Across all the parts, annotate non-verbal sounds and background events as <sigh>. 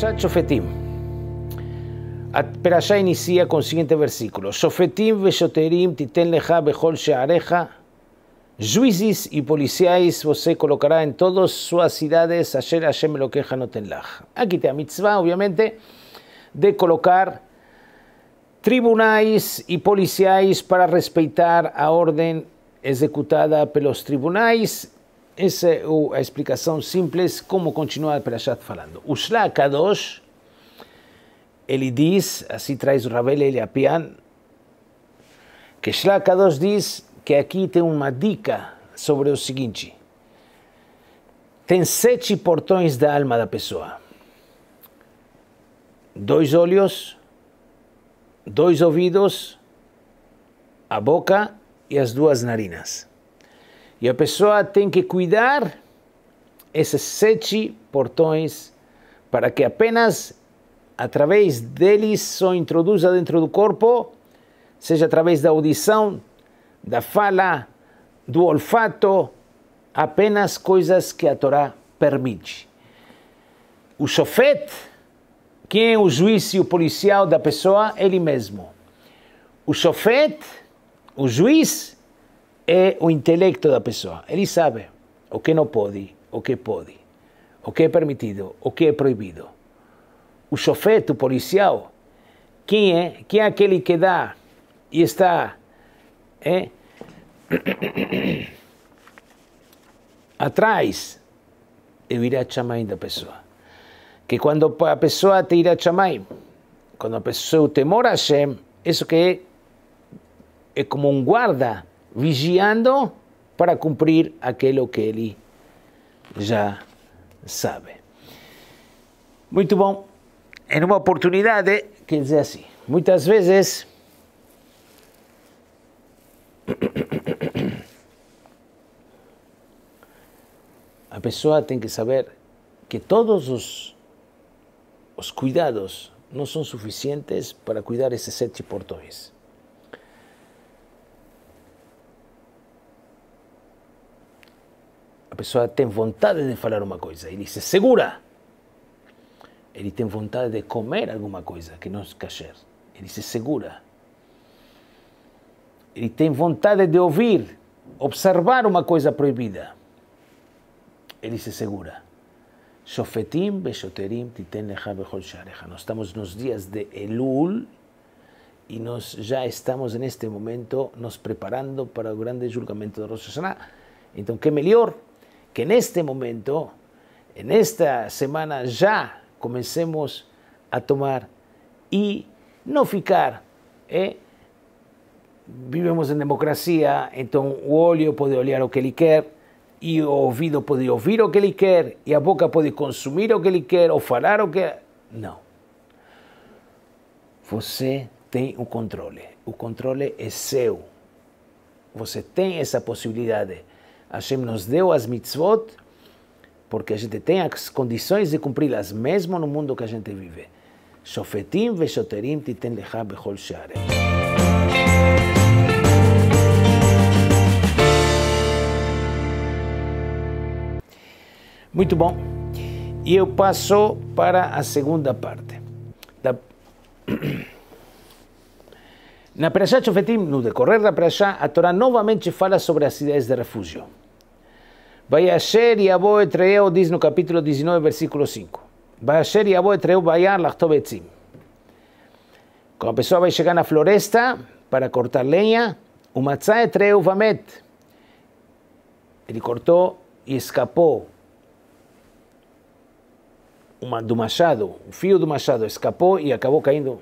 Perashat pero ya inicia con el siguiente versículo: Shofetim veshoterim titen lecha bechol sheareja. Juizis y policiais vos colocará en todas sus ciudades. Ayer me lo queja no tenlaj. Aquí te mitzvah, obviamente, de colocar tribunais y policiais para respetar a orden ejecutada pelos los tribunais essa é a explicação simples como continuar para chat falando. O Shla Kadosh, ele diz, assim traz o Ravel Eliapian, que Shla Kadosh diz que aqui tem uma dica sobre o seguinte. Tem sete portões da alma da pessoa. Dois olhos, dois ouvidos, a boca e as duas narinas. E a pessoa tem que cuidar esses sete portões para que apenas através deles só introduza dentro do corpo, seja através da audição, da fala, do olfato, apenas coisas que a Torá permite. O chofet, quem é o juiz e o policial da pessoa? Ele mesmo. O chofet, o juiz, é o intelecto da pessoa. Ele sabe o que não pode, o que pode, o que é permitido, o que é proibido. O chofeto policial, quem é? Quem é aquele que dá e está é, <coughs> atrás do chamar da pessoa? Que quando a pessoa te irá chamar, quando a pessoa o temor a Hashem, isso que é, é como um guarda vigiando para cumprir aquilo que ele já sabe. Muito bom. Em uma oportunidade, quer dizer assim, muitas vezes <coughs> a pessoa tem que saber que todos os, os cuidados não são suficientes para cuidar esses sete portões. pessoa tem vontade de falar uma coisa, ele se segura. Ele tem vontade de comer alguma coisa que não é kasher, ele se segura. Ele tem vontade de ouvir, observar uma coisa proibida. Ele se segura. Shofetim beshoterim titen lecha bechol sharecha. Nós estamos nos dias de Elul e nós já estamos neste momento nos preparando para o grande julgamento de Rosh Hashanah. Então, que melhor que neste momento, nesta semana, já comecemos a tomar e não ficar. ¿eh? Vivemos em democracia, então o óleo pode olhar o que ele quer, e o ouvido pode ouvir o que ele quer, e a boca pode consumir o que ele quer, ou falar o que. Não. Você tem o controle. O controle é seu. Você tem essa possibilidade. Hashem nos deu as mitzvot porque a gente tem as condições de cumpri-las, mesmo no mundo que a gente vive. Shofetim veshoterim titen lecha bechol shareh. Muito bom. E eu passo para a segunda parte. Da... <clears throat> Na Perashá Chofetim, no decorrer da Perashá, a Torá novamente fala sobre as ideias de refúgio. Vai Vayasher e Etreu, diz no capítulo 19, versículo 5. Vai Vayasher Yabo Etreu Bayar Lachtobetzim. Quando a pessoa vai chegar na floresta para cortar lenha, o Matzah Etreu Vamet. Ele cortou e escapou uma, do machado, o fio do machado escapou e acabou caindo.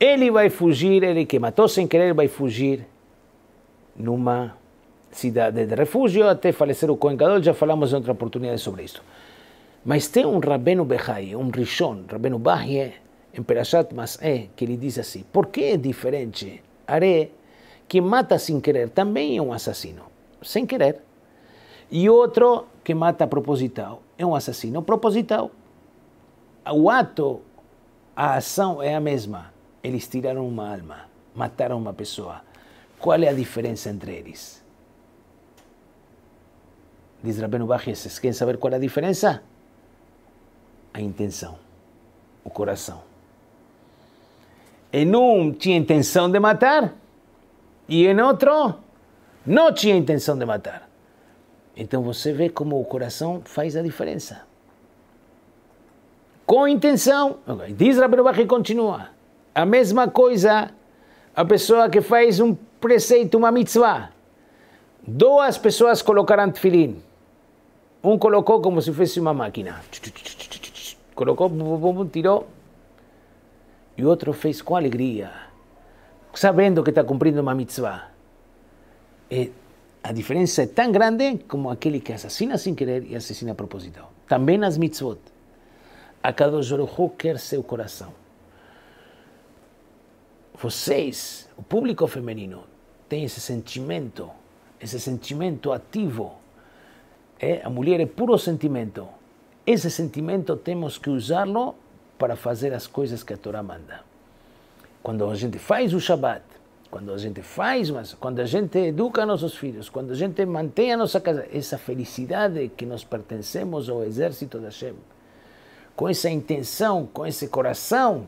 Ele vai fugir, ele que matou sem querer vai fugir numa cidade de refúgio até falecer o Cohen Gadol, já falamos em outra oportunidade sobre isso. Mas tem um Rabino Behai, um Rishon, Rabino Bahie, em Perashat Mas'e, é que ele diz assim, por que é diferente? Are, que mata sem querer, também é um assassino, sem querer. E outro que mata proposital, é um assassino proposital. O ato, a ação é a mesma. Eles tiraram uma alma, mataram uma pessoa. Qual é a diferença entre eles? Diz Rabino Barrias, vocês querem saber qual é a diferença? A intenção, o coração. Em um tinha intenção de matar e em outro não tinha intenção de matar. Então você vê como o coração faz a diferença. Com intenção, diz Rabino Barrias e continua. A mesma coisa a pessoa que faz um preceito, uma mitzvah. Duas pessoas colocaram tefilim um colocou como se fosse uma máquina. Colocou, tirou. E o outro fez com alegria, sabendo que está cumprindo uma mitzvah. E eh, a diferença é tão grande como aquele que assassina sem querer e assassina proposital. Também nas mitzvot. A cada Baruch quer seu coração. Vocês, o público feminino, tem esse sentimento, esse sentimento ativo é, a mulher é puro sentimento. Esse sentimento temos que usá-lo para fazer as coisas que a Torá manda. Quando a gente faz o Shabat, quando a gente faz, mas quando a gente educa nossos filhos, quando a gente mantém a nossa casa, essa felicidade que nós pertencemos ao exército da Hashem, com essa intenção, com esse coração,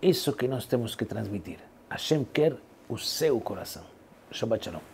isso que nós temos que transmitir. Hashem quer o seu coração. Shabbat Shalom.